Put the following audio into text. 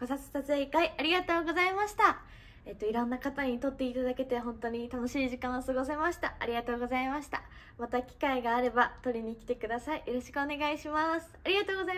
ご撮影会ありがとうございました。えっと、いろんな方に撮っていただけて本当に楽しい時間を過ごせました。ありがとうございました。また機会があれば撮りに来てください。よろしくお願いします。ありがとうございます。